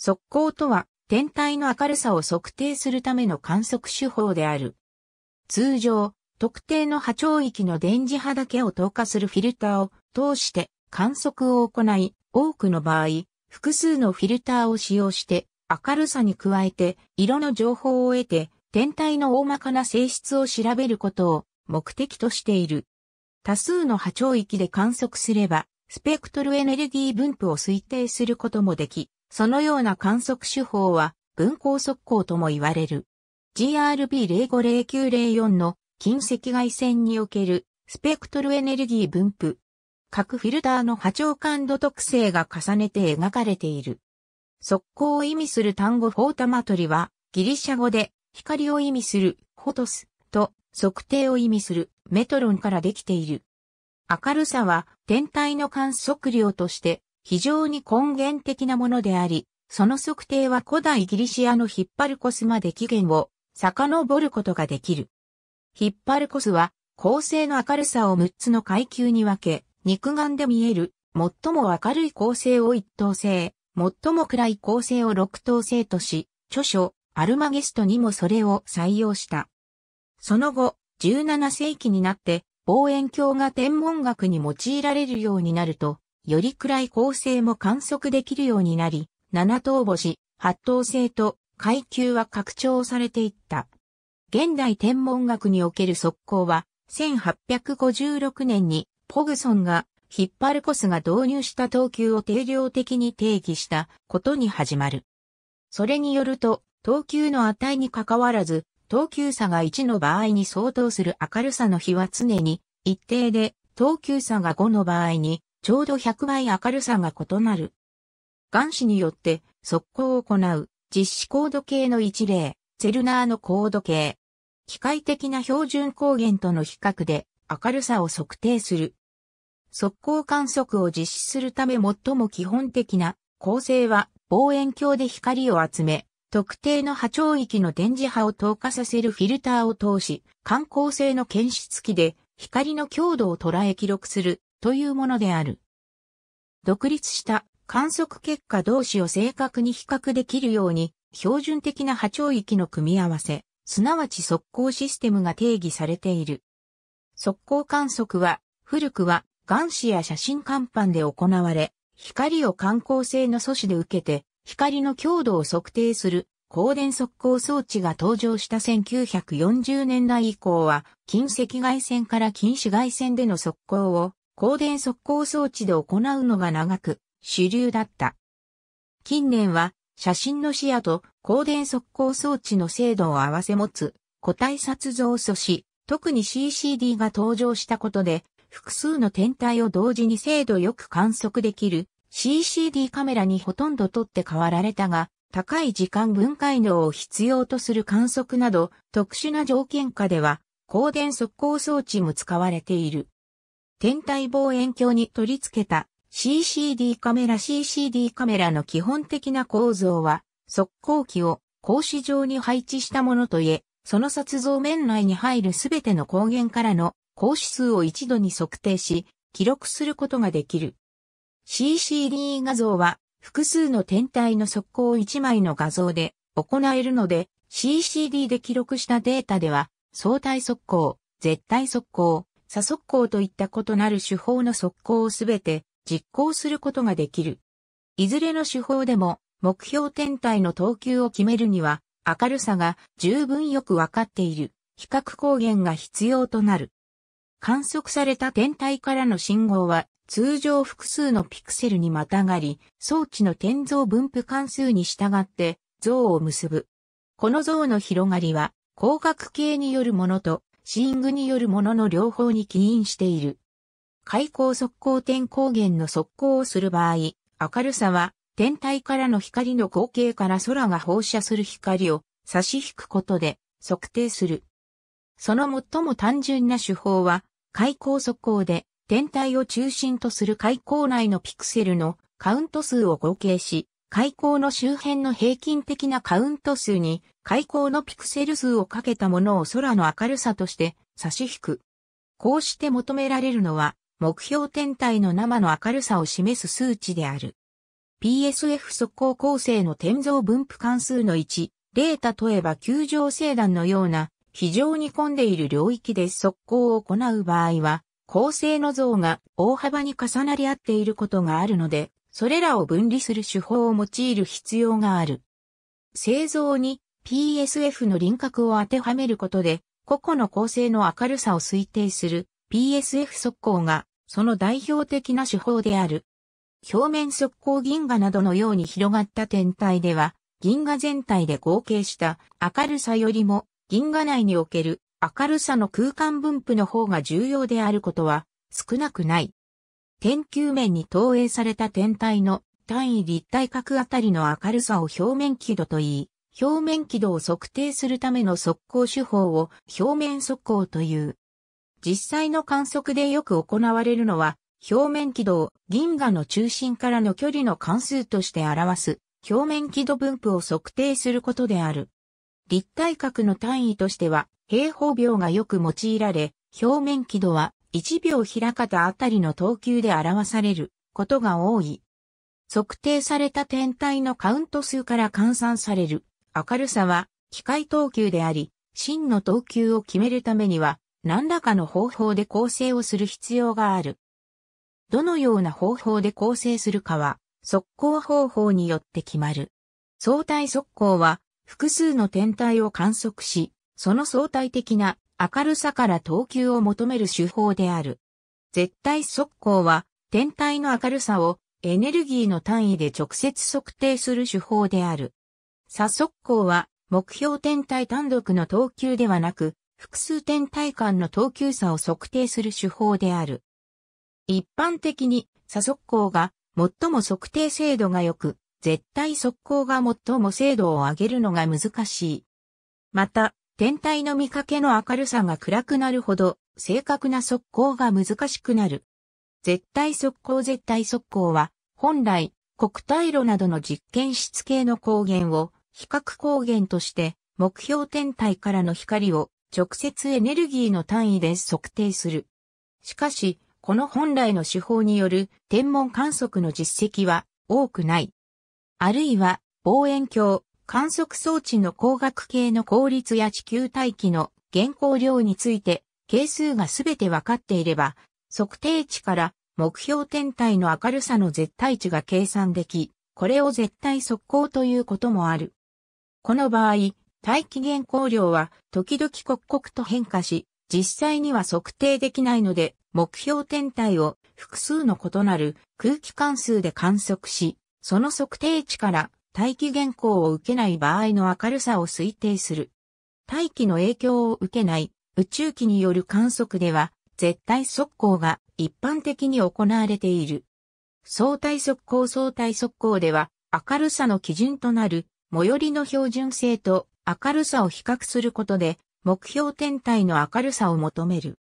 測光とは、天体の明るさを測定するための観測手法である。通常、特定の波長域の電磁波だけを透過するフィルターを通して観測を行い、多くの場合、複数のフィルターを使用して明るさに加えて色の情報を得て天体の大まかな性質を調べることを目的としている。多数の波長域で観測すればスペクトルエネルギー分布を推定することもでき、そのような観測手法は分光速光とも言われる。GRB050904 の近赤外線におけるスペクトルエネルギー分布。各フィルターの波長感度特性が重ねて描かれている。速光を意味する単語フォータマトリはギリシャ語で光を意味するフォトスと測定を意味するメトロンからできている。明るさは天体の観測量として非常に根源的なものであり、その測定は古代ギリシアのヒッパルコスまで起源を遡ることができる。ヒッパルコスは、恒星の明るさを6つの階級に分け、肉眼で見える、最も明るい恒星を1等星、最も暗い恒星を6等星とし、著書、アルマゲストにもそれを採用した。その後、17世紀になって、望遠鏡が天文学に用いられるようになると、より暗い構成も観測できるようになり、七等星、八等星と階級は拡張されていった。現代天文学における速攻は、1856年にポグソンがヒッパルコスが導入した等級を定量的に定義したことに始まる。それによると、等級の値に関わらず、等級差が1の場合に相当する明るさの比は常に一定で、等級差が5の場合にちょうど100倍明るさが異なる。眼視によって速攻を行う実施高度計の一例、セルナーの高度計。機械的な標準光源との比較で明るさを測定する。速攻観測を実施するため最も基本的な構成は望遠鏡で光を集め、特定の波長域の電磁波を透過させるフィルターを通し、感光性の検出器で光の強度を捉え記録するというものである。独立した観測結果同士を正確に比較できるように、標準的な波長域の組み合わせ、すなわち速攻システムが定義されている。速攻観測は、古くは、眼視や写真看板で行われ、光を感光性の素子で受けて、光の強度を測定する光電速攻装置が登場した1940年代以降は、近赤外線から近紫外線での速攻を光電速光装置で行うのが長く主流だった。近年は写真の視野と光電速光装置の精度を合わせ持つ個体撮像素子、特に CCD が登場したことで複数の天体を同時に精度よく観測できる CCD カメラにほとんど取って代わられたが、高い時間分解能を必要とする観測など特殊な条件下では光電速光装置も使われている。天体望遠鏡に取り付けた CCD カメラ CCD カメラの基本的な構造は、速光器を格子状に配置したものといえ、その撮像面内に入るすべての光源からの格子数を一度に測定し、記録することができる。CCD 画像は複数の天体の速光1枚の画像で行えるので、CCD で記録したデータでは、相対速光、絶対速光、左速攻といった異なる手法の速攻をすべて実行することができる。いずれの手法でも目標天体の投球を決めるには明るさが十分よくわかっている比較光源が必要となる。観測された天体からの信号は通常複数のピクセルにまたがり装置の点像分布関数に従って像を結ぶ。この像の広がりは光学系によるものとシーングによるものの両方に起因している。開口側光点光源の側光をする場合、明るさは天体からの光の光景から空が放射する光を差し引くことで測定する。その最も単純な手法は、開口速光で天体を中心とする開口内のピクセルのカウント数を合計し、開口の周辺の平均的なカウント数に、開口のピクセル数をかけたものを空の明るさとして差し引く。こうして求められるのは、目標天体の生の明るさを示す数値である。PSF 速攻構成の点像分布関数の1、例例えば球状星団のような非常に混んでいる領域で速攻を行う場合は、構成の像が大幅に重なり合っていることがあるので、それらを分離する手法を用いる必要がある。製造に PSF の輪郭を当てはめることで、個々の構成の明るさを推定する PSF 速光がその代表的な手法である。表面速光銀河などのように広がった天体では、銀河全体で合計した明るさよりも銀河内における明るさの空間分布の方が重要であることは少なくない。点球面に投影された天体の単位立体角あたりの明るさを表面輝度といい、表面輝度を測定するための測光手法を表面測光という。実際の観測でよく行われるのは、表面輝度を銀河の中心からの距離の関数として表す、表面輝度分布を測定することである。立体角の単位としては、平方秒がよく用いられ、表面輝度は1秒開かたあたりの等級で表されることが多い。測定された天体のカウント数から換算される明るさは機械等級であり、真の等級を決めるためには何らかの方法で構成をする必要がある。どのような方法で構成するかは、速攻方法によって決まる。相対速攻は、複数の天体を観測し、その相対的な明るさから投球を求める手法である。絶対速攻は、天体の明るさをエネルギーの単位で直接測定する手法である。左速攻は、目標天体単独の投球ではなく、複数天体間の投球差を測定する手法である。一般的に、左速攻が最も測定精度が良く、絶対速攻が最も精度を上げるのが難しい。また、天体の見かけの明るさが暗くなるほど、正確な速攻が難しくなる。絶対速攻絶対速攻は、本来、国体炉などの実験室系の光源を、比較光源として、目標天体からの光を、直接エネルギーの単位で測定する。しかし、この本来の手法による天文観測の実績は多くない。あるいは望遠鏡、観測装置の光学系の効率や地球大気の原稿量について、係数がすべて分かっていれば、測定値から目標天体の明るさの絶対値が計算でき、これを絶対速攻ということもある。この場合、大気原稿量は時々刻々と変化し、実際には測定できないので、目標天体を複数の異なる空気関数で観測し、その測定値から大気原稿を受けない場合の明るさを推定する。大気の影響を受けない宇宙機による観測では、絶対速攻が一般的に行われている。相対速攻相対速攻では、明るさの基準となる、最寄りの標準性と明るさを比較することで、目標天体の明るさを求める。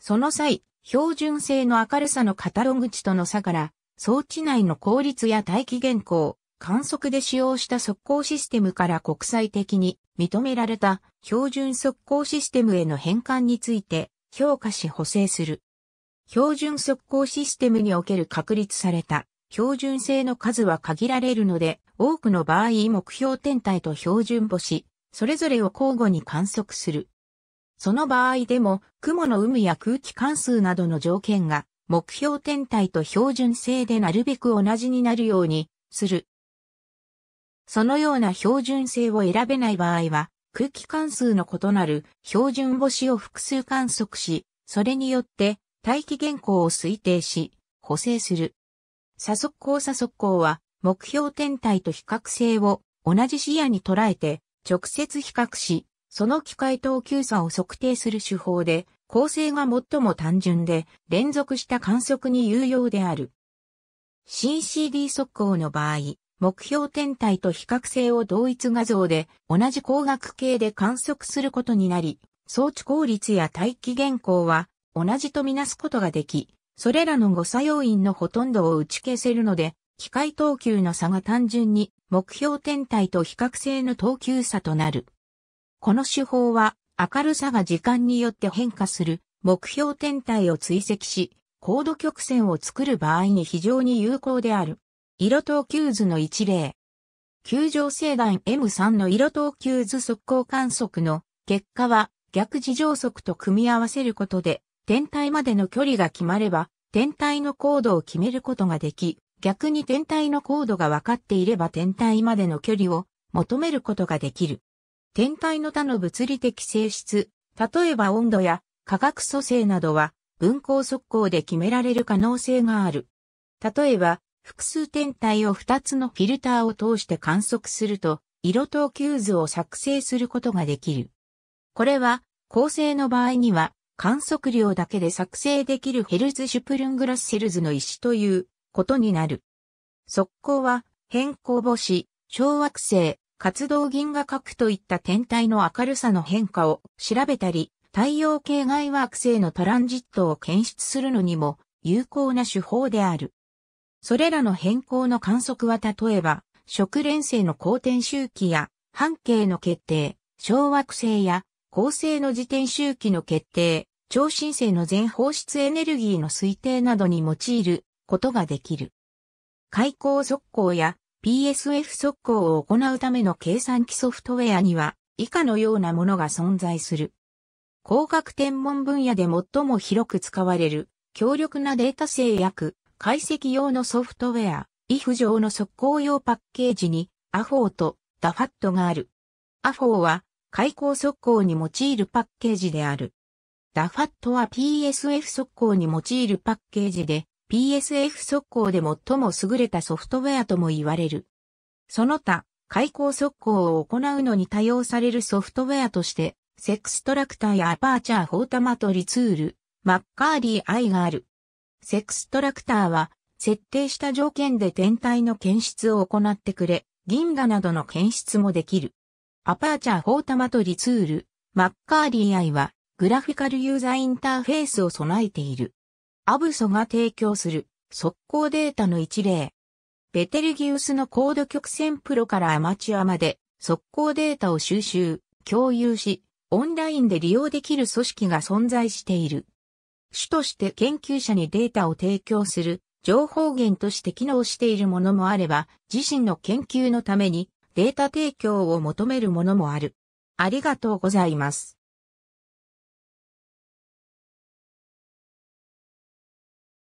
その際、標準性の明るさのカタログ値との差から、装置内の効率や大気原稿、観測で使用した速攻システムから国際的に認められた標準速攻システムへの変換について評価し補正する。標準速攻システムにおける確立された標準性の数は限られるので、多くの場合目標天体と標準星、それぞれを交互に観測する。その場合でも、雲の有無や空気関数などの条件が、目標天体と標準性でなるべく同じになるようにするそのような標準性を選べない場合は、空気関数の異なる標準星を複数観測し、それによって大気原稿を推定し、補正する。左速光左速光は、目標天体と比較性を同じ視野に捉えて直接比較し、その機械等級差を測定する手法で、構成が最も単純で連続した観測に有用である。CCD 速光の場合、目標天体と比較性を同一画像で同じ光学系で観測することになり、装置効率や大気原稿は同じとみなすことができ、それらの誤作用因のほとんどを打ち消せるので、機械等級の差が単純に目標天体と比較性の等級差となる。この手法は明るさが時間によって変化する目標天体を追跡し、高度曲線を作る場合に非常に有効である。色等級図の一例。球状星団 M3 の色等級図速攻観測の結果は逆次乗速と組み合わせることで天体までの距離が決まれば天体の高度を決めることができ、逆に天体の高度が分かっていれば天体までの距離を求めることができる。天体の他の物理的性質、例えば温度や化学組成などは分光速攻で決められる可能性がある。例えば、複数天体を2つのフィルターを通して観測すると、色等級図を作成することができる。これは、恒星の場合には、観測量だけで作成できるヘルズ・シュプルングラッセルズの石ということになる。速攻は、変光子、小惑星、活動銀河核といった天体の明るさの変化を調べたり、太陽系外惑星のトランジットを検出するのにも有効な手法である。それらの変更の観測は例えば、食連星の公転周期や、半径の決定、小惑星や、恒星の自転周期の決定、超新星の全放出エネルギーの推定などに用いることができる。開口速攻や PSF 速攻を行うための計算機ソフトウェアには以下のようなものが存在する。工学天文分野で最も広く使われる強力なデータ制約解析用のソフトウェア、if 上の速攻用パッケージに、アフォーとダファットがある。アフォーは、開口速攻に用いるパッケージである。ダファットは PSF 速攻に用いるパッケージで、PSF 速攻で最も優れたソフトウェアとも言われる。その他、開口速攻を行うのに多用されるソフトウェアとして、セクストラクターやアパーチャーフォータマトリツール、マッカーリーアイがある。セクストラクターは、設定した条件で天体の検出を行ってくれ、銀河などの検出もできる。アパーチャーフォータマトリツール、マッカーリーアイは、グラフィカルユーザーインターフェースを備えている。アブソが提供する、速攻データの一例。ベテルギウスのコード曲線プロからアマチュアまで、速攻データを収集、共有し、オンラインで利用できる組織が存在している。主として研究者にデータを提供する情報源として機能しているものもあれば、自身の研究のためにデータ提供を求めるものもある。ありがとうございます。